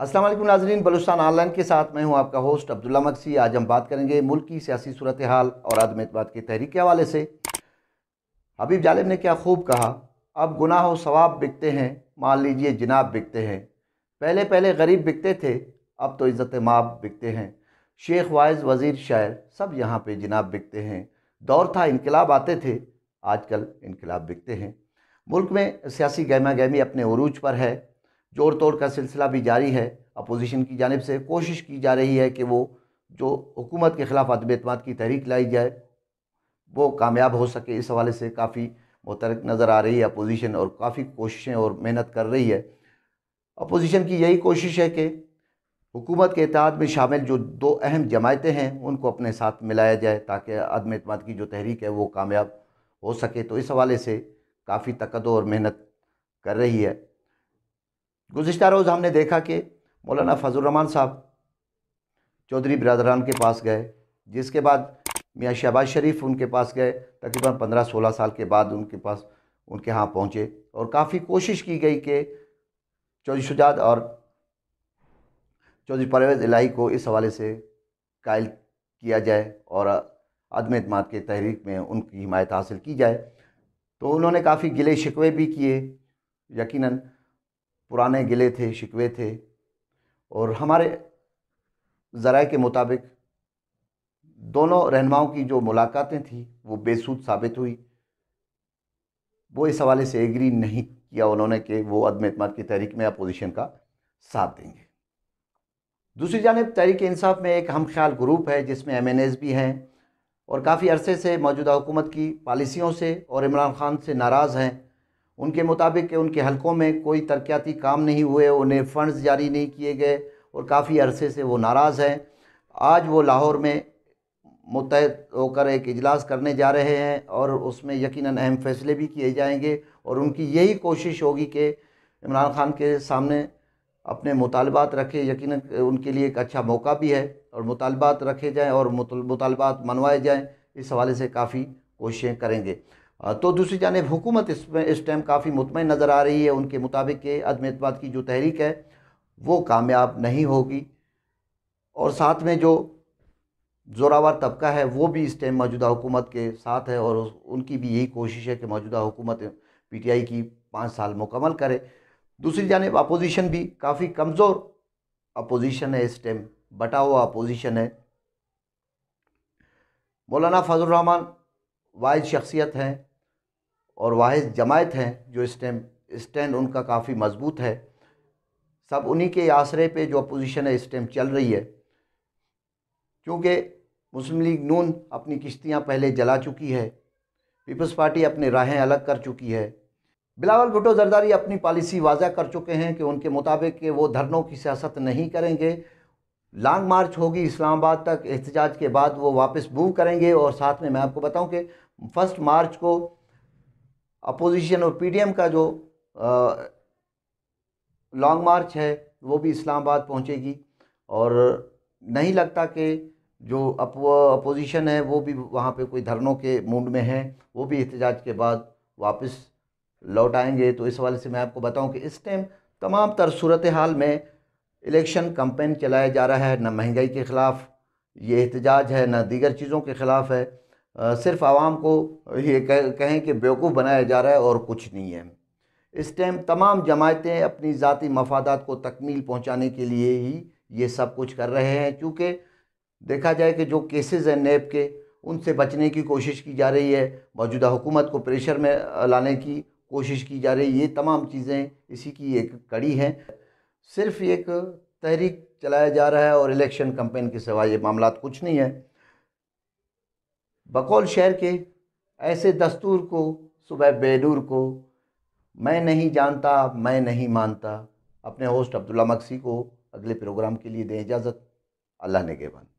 अस्सलाम वालेकुम नाजरीन बलुस्तान ऑनलाइन के साथ मैं हूं आपका होस्ट अब्दुल्ला मक्सी आज हम बात करेंगे मुल्क की सियासी सूरत हाल और आदम एतबाद की तहरीक के हवाले से हबीब जालिब ने क्या खूब कहा अब गुनाह और सवाब बिकते हैं मान लीजिए जनाब बिकते हैं पहले पहले गरीब बिकते थे अब तो इज़्ज़त माब बिकते हैं शेख वाइज वज़ीर शायर सब यहाँ पर जनाब बिकते हैं दौर था इनकलाब आते थे आजकल इनकलाब बिकते हैं मुल्क में सियासी गहमा गहमी अपने अरूज पर है जोड़ तोड़ का सिलसिला भी जारी है अपोजिशन की जानब से कोशिश की जा रही है कि वो जो हुकूमत के ख़िलाफ़ अदम अतमाद की तहरीक लाई जाए वो कामयाब हो सके इस हवाले से काफ़ी मुतरक नज़र आ रही है अपोजिशन और काफ़ी कोशिशें और मेहनत कर रही है अपोजिशन की यही कोशिश है कि हुकूमत के इतिहाद में शामिल जो दो अहम जमायतें हैं उनको अपने साथ मिलाया जाए ताकि अदम अतमाद की जो तहरीक है वो कामयाब हो सके तो इस हवाले से काफ़ी तकदो और मेहनत कर रही है गुज्त रोज़ हमने देखा कि मौलाना फजलरहमान साहब चौधरी बरदरान के पास गए जिसके बाद मियाँ शहबाज शरीफ उनके पास गए तकरीबन पंद्रह सोलह साल के बाद उनके पास उनके यहाँ पहुँचे और काफ़ी कोशिश की गई कि चौधरी शुजात और चौधरी परवेज़ इलाही को इस हवाले से कायल किया जाए और आदम अतम के तहरीक में उनकी हिमायत हासिल की जाए तो उन्होंने काफ़ी गिले शिकवे भी किए यकीनन पुराने गिले थे शिकवे थे और हमारे ज़रा के मुताबिक दोनों रहनुमाओं की जो मुलाकातें थी वो बेसूद साबित हुई वो इस हवाले से एग्री नहीं किया उन्होंने कि वो अदम अतम की तहरीक में अपोजिशन का साथ देंगे दूसरी जानब तहरीक इंसाफ में एक हम ख्याल ग्रुप है जिसमें एम एन एस भी हैं और काफ़ी अरसे से मौजूदा हुकूमत की पॉलिसियों से और इमरान खान से नाराज़ हैं उनके मुताबिक के उनके हलकों में कोई तरक्याती काम नहीं हुए उन्हें फ़ंड्स जारी नहीं किए गए और काफ़ी अरसे से वो नाराज़ हैं आज वो लाहौर में मुतहद होकर एक इजलास करने जा रहे हैं और उसमें यकीनन अहम फैसले भी किए जाएंगे और उनकी यही कोशिश होगी कि इमरान खान के सामने अपने मुतालबात रखे यकीन उनके लिए एक अच्छा मौका भी है और मुतालबात रखे जाएँ और मुतालबात मनवाए जाएँ इस हवाले से काफ़ी कोशिशें करेंगे तो दूसरी जानब हुकूमत इस इस टाइम काफ़ी मुतमिन नज़र आ रही है उनके मुताबिक के अदम अतमाद की जो तहरीक है वो कामयाब नहीं होगी और साथ में जो जोरावर तबका है वो भी इस टाइम मौजूदा हुकूमत के साथ है और उनकी भी यही कोशिश है कि मौजूदा हुकूमत पी टी आई की पाँच साल मुकमल करे दूसरी जानब अपोजिशन भी काफ़ी कमज़ोर अपोजिशन है इस टाइम बटा हुआ अपोजिशन है मौलाना फजल रहमान वाइज शख्सियत हैं और वाहिद जमायत हैं जो इस टाइम स्टैंड उनका काफ़ी मजबूत है सब उन्हीं के आसरे पे जो अपोजिशन है इस टाइम चल रही है क्योंकि मुस्लिम लीग नून अपनी किश्तियाँ पहले जला चुकी है पीपल्स पार्टी अपने राहें अलग कर चुकी है बिलावल भुटो जरदारी अपनी पॉलिसी वाज़ा कर चुके हैं कि उनके मुताबिक कि वो धरनों की सियासत नहीं करेंगे लॉन्ग मार्च होगी इस्लामाबाद तक एहतजाज के बाद वो वापस मूव करेंगे और साथ में मैं आपको बताऊं कि फर्स्ट मार्च को अपोजिशन और पीडीएम का जो लॉन्ग मार्च है वो भी इस्लामाबाद पहुंचेगी और नहीं लगता कि जो अपोजिशन है वो भी वहाँ पे कोई धरनों के मूड में है वो भी एहतजाज के बाद वापस लौट आएंगे तो इस हवाले से मैं आपको बताऊं कि इस टाइम तमाम तर सूरत हाल में इलेक्शन कंपेन चलाया जा रहा है ना महंगाई के ख़िलाफ़ ये एहतजाज है ना दीगर चीज़ों के ख़िलाफ़ है सिर्फ आवाम को ये कह, कहें कि बेवकूफ़ बनाया जा रहा है और कुछ नहीं है इस टाइम तमाम जमातें अपनी ज़ाती मफादात को तकमील पहुँचाने के लिए ही ये सब कुछ कर रहे हैं क्योंकि देखा जाए कि जो केसेस हैं नेब के उनसे बचने की कोशिश की जा रही है मौजूदा हुकूमत को प्रेशर में लाने की कोशिश की जा रही है ये तमाम चीज़ें इसी की एक कड़ी हैं सिर्फ एक तहरीक चलाया जा रहा है और इलेक्शन कंपेन के सिवा ये मामला कुछ नहीं है बकौल शहर के ऐसे दस्तूर को सुबह बेनूर को मैं नहीं जानता मैं नहीं मानता अपने होस्ट अब्दुल्ला मक्सी को अगले प्रोग्राम के लिए दें इजाज़त अल्लाह ने गेबान